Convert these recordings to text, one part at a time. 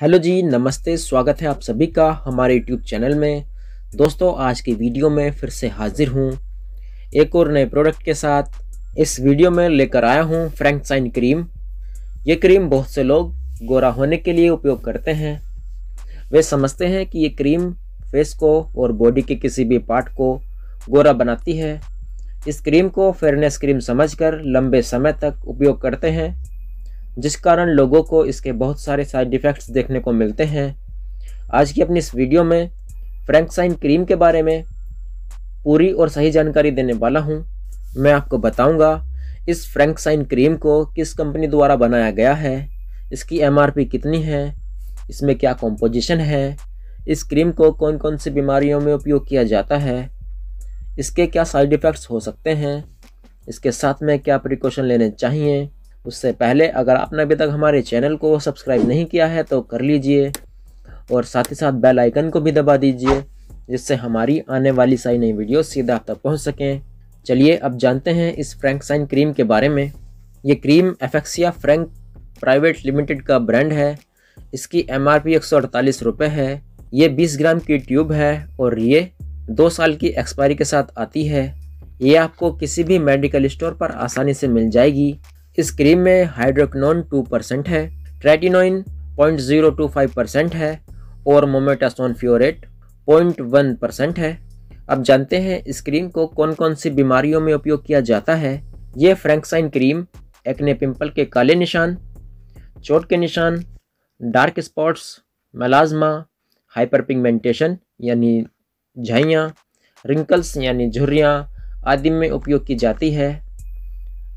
hello जी नमस्ते स्वागत है आप सभी का हमारे यूट्यूब चैनल में दोस्तों आज की वीडियो में फिर से हाजिर हूँ एक और नए प्रोडक्ट के साथ इस वीडियो में लेकर आया हूँ फ्रैंकसाइन क्रीम ये क्रीम बहुत से लोग गोरा होने के लिए उपयोग करते हैं वे समझते हैं कि ये क्रीम फेस को और बॉडी के किसी भी पार्ट को गोरा बनाती है इस क्रीम को फेयरनेस क्रीम समझकर लंबे समय तक उपयोग करते हैं जिस कारण लोगों को इसके बहुत सारे साइड इफ़ेक्ट्स देखने को मिलते हैं आज की अपनी इस वीडियो में फ्रैंकसाइन क्रीम के बारे में पूरी और सही जानकारी देने वाला हूँ मैं आपको बताऊँगा इस फ्रैंकसाइन क्रीम को किस कंपनी द्वारा बनाया गया है इसकी एमआरपी कितनी है इसमें क्या कॉम्पोजिशन है इस क्रीम को कौन कौन सी बीमारियों में उपयोग किया जाता है इसके क्या साइड इफ़ेक्ट्स हो सकते हैं इसके साथ में क्या प्रिकॉशन लेने चाहिए उससे पहले अगर आपने अभी तक हमारे चैनल को सब्सक्राइब नहीं किया है तो कर लीजिए और साथ ही साथ बेल आइकन को भी दबा दीजिए जिससे हमारी आने वाली सारी नई वीडियो सीधा आप तक पहुँच सकें चलिए अब जानते हैं इस साइन क्रीम के बारे में ये क्रीम एफेक्सिया फ्रैंक प्राइवेट लिमिटेड का ब्रांड है इसकी एम आर पी रुपये है ये 20 ग्राम की ट्यूब है और ये दो साल की एक्सपायरी के साथ आती है ये आपको किसी भी मेडिकल स्टोर पर आसानी से मिल जाएगी इस क्रीम में हाइड्रोक्नोन टू परसेंट है tretinoin point zero two five percent है और mometasone furoate point one percent है अब जानते हैं इस क्रीम को कौन कौन सी बीमारियों में उपयोग किया जाता है ये फ्रेंकसाइन क्रीम एक्ने पिंपल के काले निशान चोट के निशान dark spots melasma hyper pigmentation यानी झाइयाँ रिंकल्स यानी झुर्रियाँ आदि में उपयोग की जाती है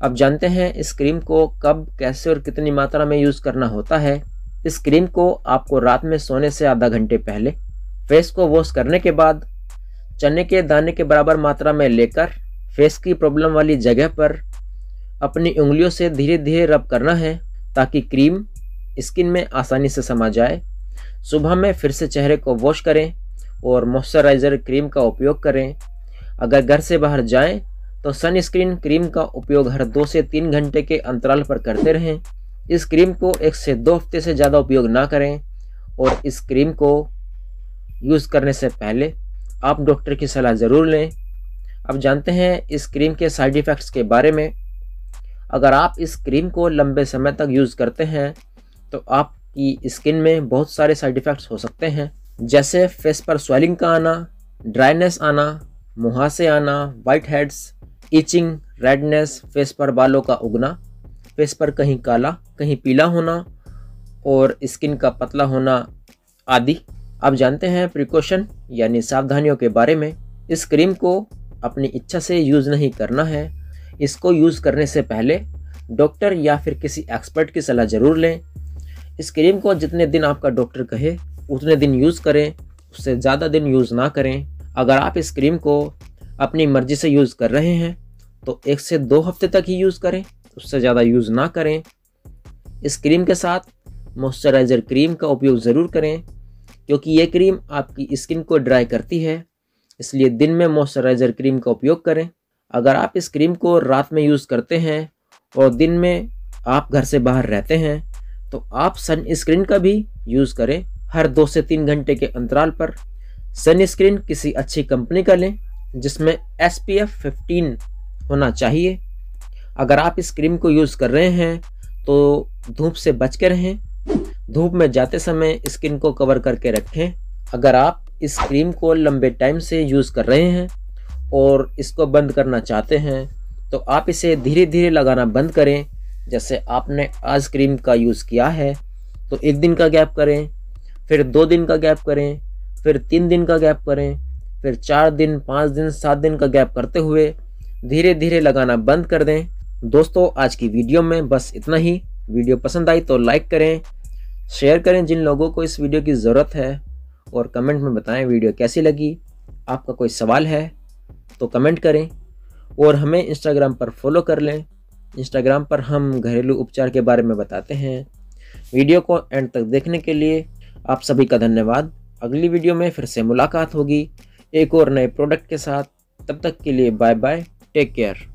अब जानते हैं इस क्रीम को कब कैसे और कितनी मात्रा में यूज़ करना होता है इस क्रीम को आपको रात में सोने से आधा घंटे पहले फेस को वॉश करने के बाद चने के दाने के बराबर मात्रा में लेकर फेस की प्रॉब्लम वाली जगह पर अपनी उंगलियों से धीरे धीरे रब करना है ताकि क्रीम स्किन में आसानी से समा जाए सुबह में फिर से चेहरे को वॉश करें और मॉइस्चराइज़र क्रीम का उपयोग करें अगर घर से बाहर जाएं तो सनस्क्रीन क्रीम का उपयोग हर दो से तीन घंटे के अंतराल पर करते रहें इस क्रीम को एक से दो हफ्ते से ज़्यादा उपयोग ना करें और इस क्रीम को यूज़ करने से पहले आप डॉक्टर की सलाह ज़रूर लें अब जानते हैं इस क्रीम के साइड इफ़ेक्ट्स के बारे में अगर आप इस क्रीम को लंबे समय तक यूज़ करते हैं तो आपकी स्किन में बहुत सारे साइड इफ़ेक्ट्स हो सकते हैं जैसे फेस पर स्वेलिंग का आना ड्राइनेस आना मुहासे आना white heads itching redness face पर बालों का उगना फेस पर कहीं काला कहीं पीला होना और स्किन का पतला होना आदि आप जानते हैं प्रिकॉशन यानी सावधानियों के बारे में इस क्रीम को अपनी इच्छा से यूज़ नहीं करना है इसको यूज़ करने से पहले डॉक्टर या फिर किसी एक्सपर्ट की सलाह ज़रूर लें इस क्रीम को जितने दिन आपका डॉक्टर कहे उतने दिन यूज़ करें उससे ज़्यादा दिन यूज़ ना करें अगर आप इस क्रीम को अपनी मर्जी से यूज़ कर रहे हैं तो एक से दो हफ्ते तक ही यूज़ करें उससे ज़्यादा यूज़ ना करें इस क्रीम के साथ मॉइस्चराइज़र क्रीम का उपयोग ज़रूर करें क्योंकि ये क्रीम आपकी स्किन को ड्राई करती है इसलिए दिन में मॉइस्चराइज़र क्रीम का उपयोग करें अगर आप इस क्रीम को रात में यूज़ करते हैं और दिन में आप घर से बाहर रहते हैं तो आप सनस्क्रीन का भी यूज़ करें हर दो से तीन घंटे के अंतराल पर सनस्क्रीन किसी अच्छी कंपनी का लें जिसमें एस पी एफ फिफ्टीन होना चाहिए अगर आप इस क्रीम को यूज़ कर रहे हैं तो धूप से बच के रहें धूप में जाते समय स्किन को कवर करके रखें अगर आप इस क्रीम को लंबे टाइम से यूज़ कर रहे हैं और इसको बंद करना चाहते हैं तो आप इसे धीरे धीरे लगाना बंद करें जैसे आपने आज क्रीम का यूज़ किया है तो एक दिन का गैप करें फिर दो दिन का गैप करें फिर तीन दिन का गैप करें फिर चार दिन पाँच दिन सात दिन का गैप करते हुए धीरे धीरे लगाना बंद कर दें दोस्तों आज की वीडियो में बस इतना ही वीडियो पसंद आई तो लाइक करें शेयर करें जिन लोगों को इस वीडियो की ज़रूरत है और कमेंट में बताएं वीडियो कैसी लगी आपका कोई सवाल है तो कमेंट करें और हमें इंस्टाग्राम पर फॉलो कर लें इंस्टाग्राम पर हम घरेलू उपचार के बारे में बताते हैं वीडियो को एंड तक देखने के लिए आप सभी का धन्यवाद अगली वीडियो में फिर से मुलाकात होगी एक और नए प्रोडक्ट के साथ तब तक के लिए बाय बाय टेक केयर